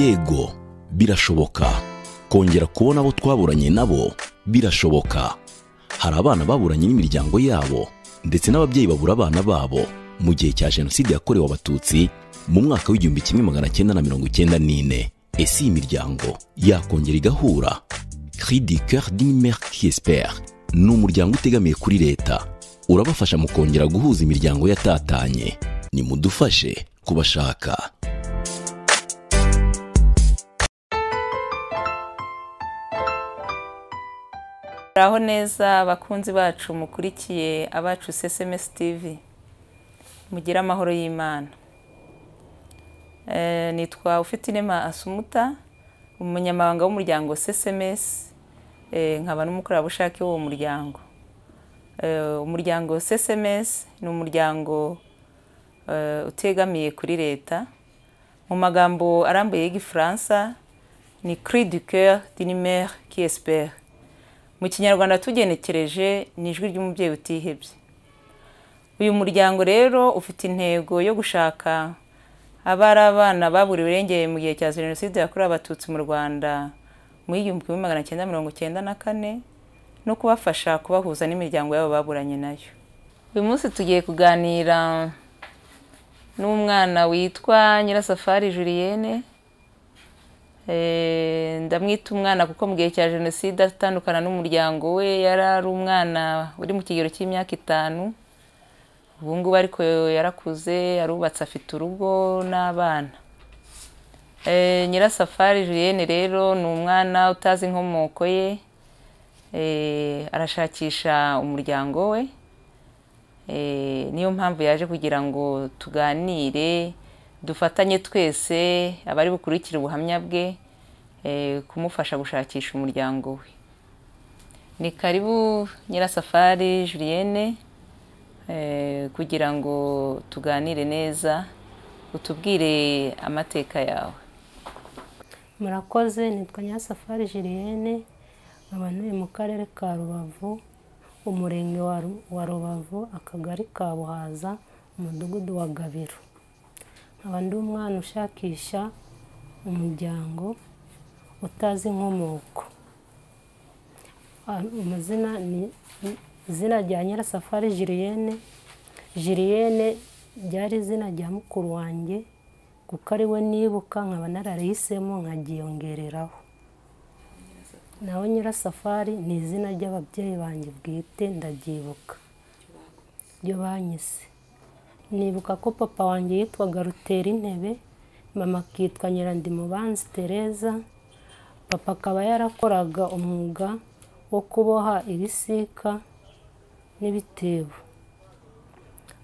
yego birashoboka kongera kubona abo twaburanye nabo birashoboka hari abana baburanye n'imiryango yabo ndetse n'ababyeyi babura abana babo mu gihe cya jenoside yakorewe abatutsi mu mwaka w'igihumbi kimwe magana cyenda na mirongo icyenda n'ine ese iyi miryango yakongera igahura cœur d'une mère ni umuryango utegamiye kuri leta urabafasha mu kongera guhuza imiryango yatatanye nimudufashe kubashaka Muraho neza abakunzi bacu mukurikiye abacu CSMS TV mugira amahoro y'Imana eh, nitwa ufite inema asumuta umunyamabanga w'umuryango CSMS eh, nkaba n'umukorerabushake w'uwo muryango eh, umuryango CSMS ni umuryango utegamiye kuri leta mu magambo arambuye y'igifaransa ni cri du coeur d'une qui espère mu kinyarwanda tugenekereje ni ijwi ry'umubyeyi utihebye uyu muryango rero ufite intego yo gushaka abari abana baburiwe irengeye mu gihe cya jenoside yakorewe abatutsi mu rwanda mu igihumbi kimwe magana cyenda mirongo cyenda na kane no kubafasha kubahuza n'imiryango yabo baburanye nayo uyu munsi tugiye kuganira n'umwana witwa nyirasafari juriyene Eh, ndamwita umwana kuko mu gihe cya jenoside atandukana n'umuryango we yari ari umwana uri mu kigero cy'imyaka itanu ubu ariko yarakuze arubatse afite urugo n'abana eh, nyirasafari julienne rero ni umwana utazi inkomoko ye eh, arashakisha umuryango we niyo mpamvu yaje kugira ngo tuganire dufatanye twese abari bukurikira ubuhamya bwe eh, kumufasha gushakisha umuryango we ni karibu nyirasafari Julienne eh, kugira ngo tuganire neza utubwire amateka yawe murakoze nitwa nyirasafari Juliene nkaba mu karere ka rubavu umurenge wa rubavu akagari ka buhaza umudugudu wa gabiro nkaba ndi umwana ushakisha umuryango utazi inkomoko amazina ni izina rya nyirasafari jiriyene jiriyene ryari izina rya mukuru wanjye kuko ari we nibuka nkaba nararihisemo nkaryiyongereraho nawe nyirasafari ni izina ry'ababyeyi banjye bwite ndabyibuka ryo banyise nibuka ko papa wanjye yitwaga rutera intebe mama akitwa nyirandimubanzi tereza papa akaba yarakoraga umwuga wo kuboha ibisika n'ibitebo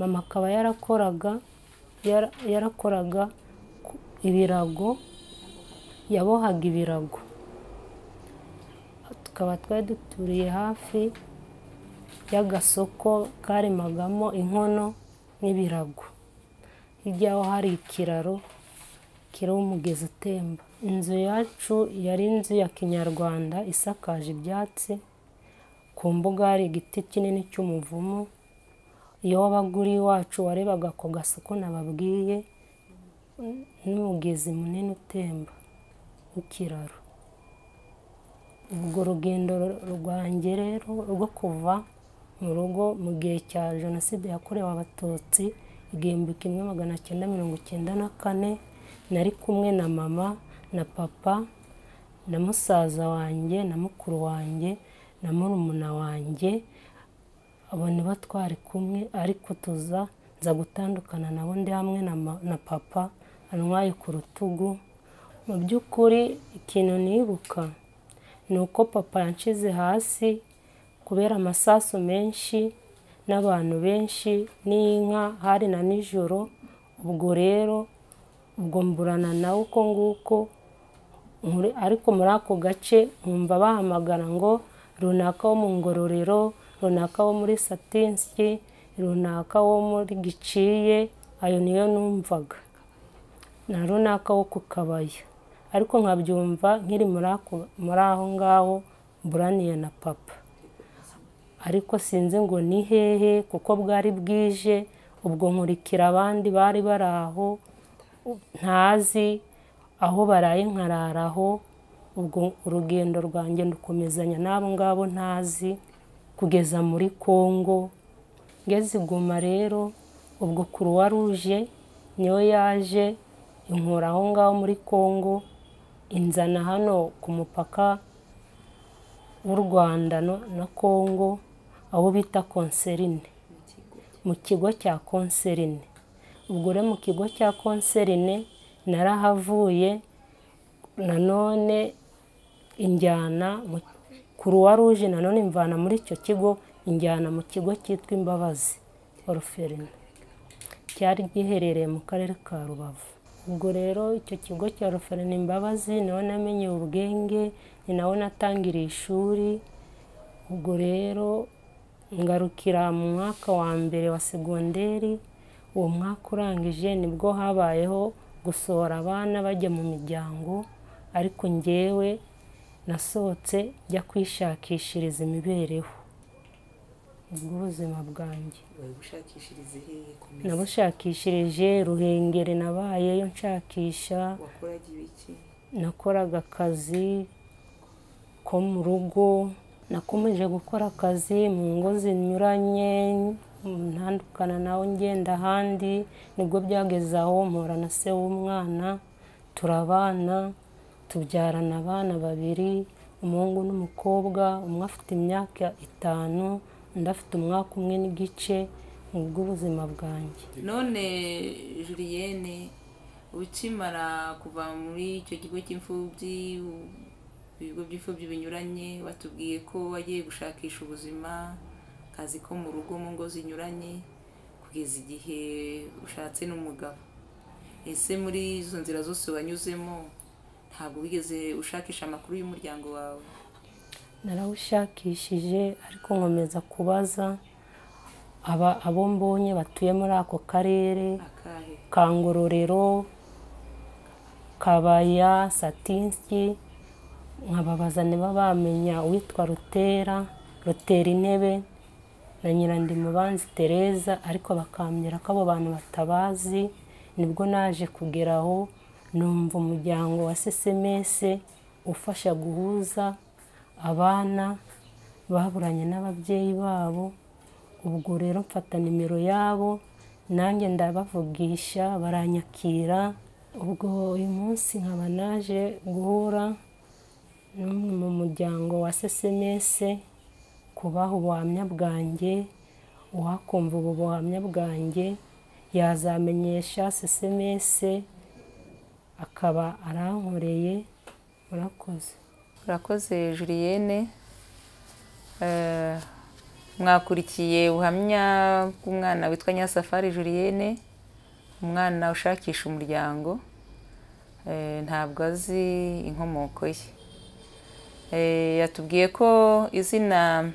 mama akaba yarakoraga yarakoraga ibirago yabohaga ibirago tukaba twari duturiye hafi y'agasoko karemagamo inkono n'ibirago hirya yaho hari ikiraro kiriho umugezi utemba inzu yacu yari inzu ya kinyarwanda isakaje ibyatsi ku mbuga hari igiti kinini cy'umuvumu iyo wabaga uri iwacu warebaga ako gasoku nababwiye n'umugezi munini utemba w'ikiraro urwo rugendo rwanjye rero rwo kuva mu rugo mu gihe cya jenoside yakorewe abatutsi igihumbi kimwe magana cyenda mirongo icyenda na kane nari kumwe na mama na papa na musaza wanjye na mukuru wanjye na murumuna wanjye abo nibo twari kumwe ariko tuza nza gutandukana nabo ndi hamwe na papa anwaye ku rutugu mu by'ukuri ikintu nibuka ni uko papa yanshize hasi kubera amasasu menshi n'abantu benshi n'inka hari na nijoro ubwo rero ubwo mburana nawe uko nguko ariko muri ako gace nkumva bahamagara ngo runaka wo mu ngororero runaka wo muri satinsi runaka wo muri giciye ayo niyo numvaga na runaka wo ku kabaya ariko nkabyumva nkiri muri aho ngaho mburaniye na papa ariko sinzi ngo ni hehe kuko bwari bwije ubwo nkurikira abandi bari bari aho ntazi aho baraye nkararaho ubwo urugendo rwanjye ndukomezanya n'abo ngabo ntazi kugeza muri congo ngeze iguma rero ubwo kuruwa ruje niyo yaje inkura aho ngaho muri congo inzana hano ku mupaka w'u rwanda na congo abo bita konserine mu kigo cya konserine ubwo rero mu kigo cya konserine narahavuye nanone injyana kuruwa ruje nanone imvana muri icyo kigo injyana mu kigo cyitwa imbabazi oruferina cyari giherereye mu karere ka rubavu ubwo rero icyo kigo cya oruferina imbabazi nawe namenye ubwenge ni nawe natangiriye ishuri ubwo rero ngarukira mu mwaka wa mbere wa segonderi uwo mwaka urangije nibwo habayeho gusohora abana bajya mu miryango ariko ngewe nasohotse njya kwishakishiriza imibereho ubuzima bwanjye nabushakishirije ruhengeri nabayeyo nshakisha nakoraga akazi ko mu rugo nakomeje gukora akazi mu ngo zinyuranye ntandukana nawe ngenda ahandi nibwo byageze aho mpura na se w'umwana turabana tubyarana abana babiri umuhungu n'umukobwa umwe afite imyaka itanu undi afite umwaka umwe n'igice mu bw'ubuzima bwanjye none Julienne ukimara kuva muri icyo kigo cy'imfubyi ibigo by'imfubyi binyuranye batubwiye ko wagiye gushakisha ubuzima akazi ko mu rugo mu ngo zinyuranye kugeza igihe ushatse n'umugabo ese muri izo nzira zose wanyuzemo ntabwo wigeze ushakisha amakuru y'umuryango wawe narawushakishije ariko nkomeza kubaza abo mbonye batuye muri ako karere ka ngororero kabaya satinsi nkababaza niba bamenya uwitwa rutera rutera intebe na mubanzi Tereza ariko bakambwira ko abo bantu batabazi nibwo naje kugeraho numva umuryango wa sms ufasha guhuza abana baburanye n'ababyeyi babo ubwo rero mfata nimero yabo nanjye ndabavugisha baranyakira ubwo uyu munsi nkaba naje guhura n'umwe mu muryango wa sms kubaha ubuhamya bwanjye uwakumva ubu buhamya bwanjye yazamenyesha sms akaba arankoreye murakoze murakoze juriyene eh, mwakurikiye ubuhamya bw'umwana witwa nyasafari juriyene umwana ushakisha umuryango eh, ntabwo azi inkomoko ye Eh, yatubwiye ko izina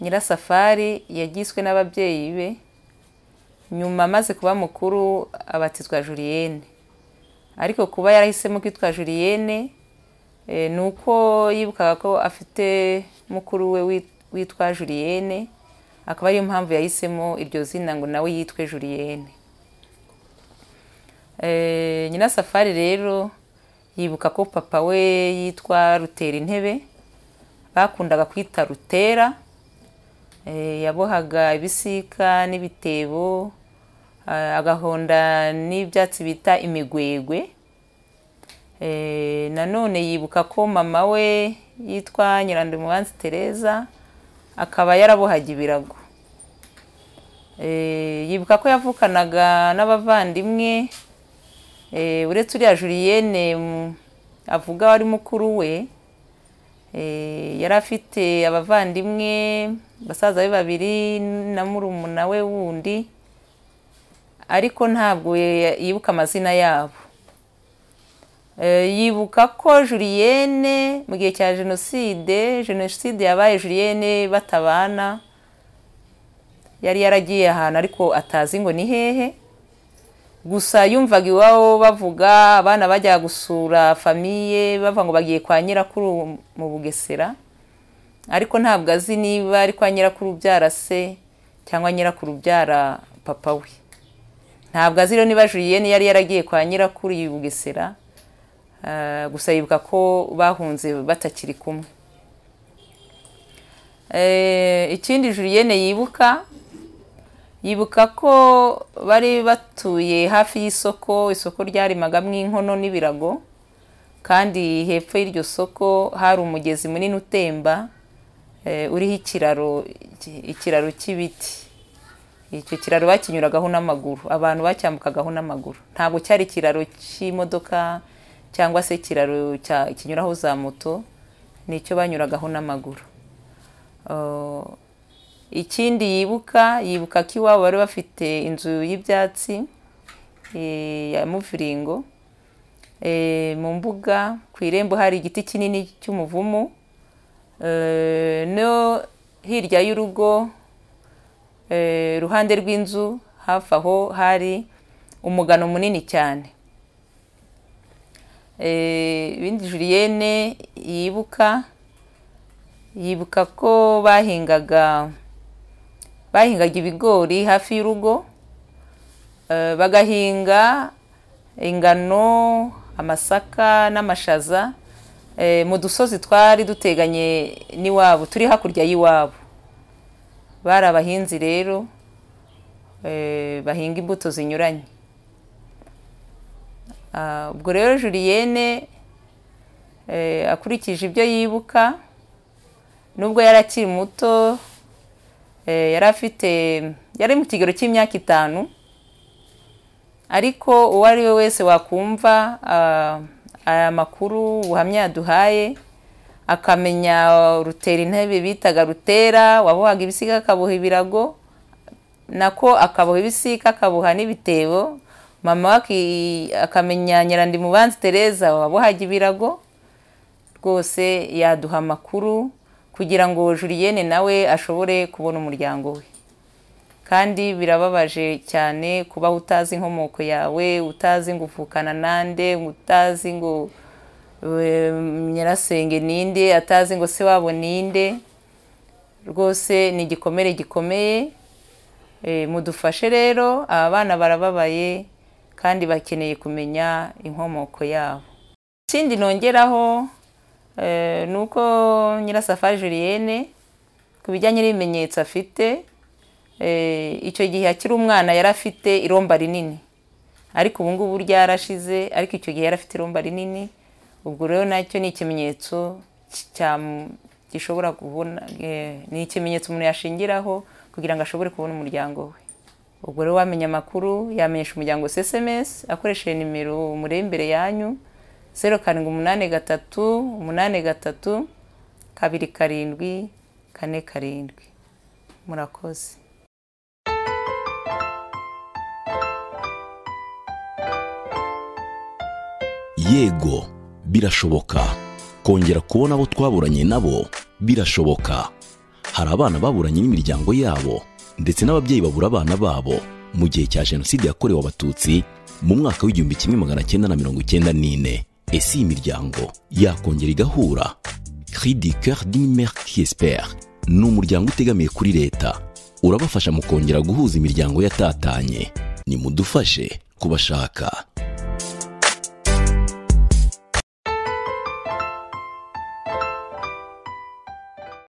nyirasafari yagiswe n'ababyeyi be nyuma amaze kuba mukuru abatizwa juriyene ariko kuba yarahisemo kwitwa juriyene eh, ni uko yibukaga ko afite mukuru we witwa juriyene akaba ariyo mpamvu yahisemo iryo zina ngo nawe yitwe juriyene eh, nyirasafari rero yibuka ko papa we yitwa rutera intebe bakundaga kwita rutera eh, yabohaga ibisika n'ibitebo eh, agahonda n'ibyatsi bita imigwegwe eh, nanone yibuka ko mama we yitwa nyirandumansi tereza akaba yarabohaga ibirago yibuka ko yavukanaga n'abavandimwe Eh, uretse uriya juriyene mm, avuga wari mukuru we eh, yari afite abavandimwe basaza be babiri na murumuna we wundi ariko ntabwo yibuka amazina yabo eh, yibuka ko juriyene mu gihe cya jenoside jenoside yabaye juriyene batabana yari yaragiye ahantu ariko atazi ngo ni hehe gusa yumvaga iwabo bavuga abana bajya gusura famiye bava ngo bagiye kwa nyirakuru mu bugesera ariko ntabwo azi niba ari kwa nyirakuru ubyara se cyangwa nyirakuru ubyara papa we ntabwo azi rero niba juriyene yari yaragiye kwa nyirakuru i bugesera eh, gusa yibuka ko bahunze batakiri kumwe eh, ikindi juriyene yibuka yibuka ko bari batuye hafi y'isoko isoko ryarimagamo inkono n'ibirago kandi hepfo y'iryo soko hari umugezi munini utemba eh, uriho ikiraro ikiraro cy'ibiti icyo kiraro bakinyuragaho n'amaguru abantu bacyambukagaho n'amaguru ntabwo cyari ikiraro cy'imodoka cyangwa se ikiraro kinyuraho za moto nicyo banyuragaho n'amaguru oh, ikindi yibuka yibuka ko iwabo bari bafite inzu y'ibyatsi eh, ya muviringo eh, mu mbuga ku irembo hari igiti kinini cy'umuvumu eh, no hirya y'urugo iruhande rw'inzu hafi aho hari umugano munini cyane ibindi juriyene yibuka yibuka ko bahingaga bahingaga ibigori hafi y'urugo eh, bagahinga ingano amasaka n'amashaza eh, mu dusozi twari duteganye n'iwabo turi hakurya y'iwabo bari abahinzi rero eh, bahinga imbuto zinyuranye ah, ubwo rero juliyene akurikije ibyo yibuka nubwo yari akiri muto Eh, yari afite yari mu kigero cy'imyaka itanu ariko uwo ari we wese wakumva ah, aya makuru ubuhamya yaduhaye akamenya rutera intebe bitaga rutera wabuhaga ibisika akabuha ibirago nako akabuha ibisika akabuha n'ibitebo mama we akamenya nyirandimubanzi tereza wabuhaga ibirago rwose yaduha amakuru kugira ngo Julienne nawe ashobore kubona umuryango we kandi birababaje cyane kuba utazi inkomoko yawe utazi ngo uvukana nande utazi ngo nyirasenge ninde atazi ngo se wabo ninde rwose ni igikomere gikomeye eh, mudufashe rero aba bana barababaye kandi bakeneye kumenya inkomoko yabo ikindi nongeraho Eh, nuko uko nyirasafari ku bijyanye n'ibimenyetso afite eh, icyo gihe akiri umwana yari afite iromba rinini ariko ubu ngubu ryarashize ariko icyo gihe yari afite iromba rinini ubwo rero nacyo ni ikimenyetso gishobora kubona eh, ni ikimenyetso umuntu yashingiraho kugira ngo ashobore kubona umuryango we ubwo rero wamenya amakuru yamenyesha umuryango cms akoresheje nimero umureba imbere yanyu zeru karindwi umunani gatatu umunani gatatu kabiri karindwi kane karindwi murakoze yego birashoboka kongera kubona abo twaburanye nabo birashoboka hari abana baburanye n'imiryango yabo ndetse n'ababyeyi babura abana babo mu gihe cya jenoside yakorewe abatutsi mu mwaka w'igihumbi kimwe magana cyenda na mirongo icyenda n'ine ese iyi miryango yakongera igahura kiridi kari dimer kiyesiperi ni umuryango utegamiye kuri leta urabafasha mu kongera guhuza imiryango yatatanye nimudufashe kubashaka